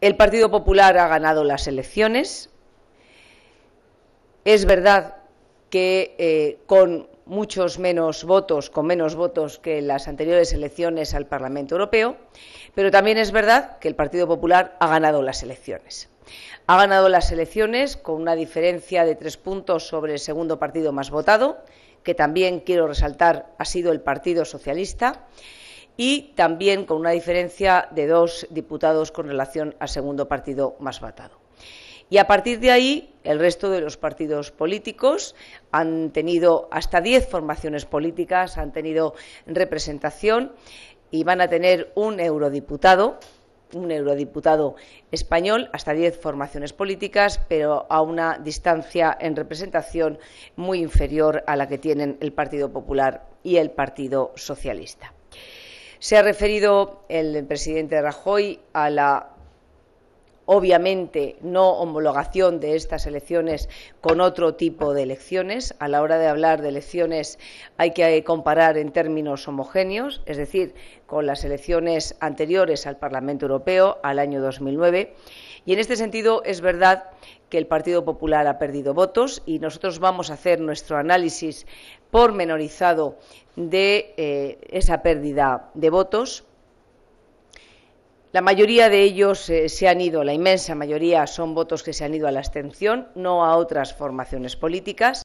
El Partido Popular ha ganado las elecciones. Es verdad que eh, con muchos menos votos, con menos votos que en las anteriores elecciones al Parlamento Europeo, pero también es verdad que el Partido Popular ha ganado las elecciones. Ha ganado las elecciones con una diferencia de tres puntos sobre el segundo partido más votado, que también quiero resaltar ha sido el Partido Socialista y también con una diferencia de dos diputados con relación al segundo partido más batado. Y a partir de ahí, el resto de los partidos políticos han tenido hasta diez formaciones políticas, han tenido representación y van a tener un eurodiputado, un eurodiputado español, hasta diez formaciones políticas, pero a una distancia en representación muy inferior a la que tienen el Partido Popular y el Partido Socialista. Se ha referido el presidente Rajoy a la obviamente no homologación de estas elecciones con otro tipo de elecciones. A la hora de hablar de elecciones hay que eh, comparar en términos homogéneos, es decir, con las elecciones anteriores al Parlamento Europeo al año 2009. Y en este sentido es verdad que el Partido Popular ha perdido votos y nosotros vamos a hacer nuestro análisis pormenorizado de eh, esa pérdida de votos la mayoría de ellos eh, se han ido, la inmensa mayoría son votos que se han ido a la abstención, no a otras formaciones políticas.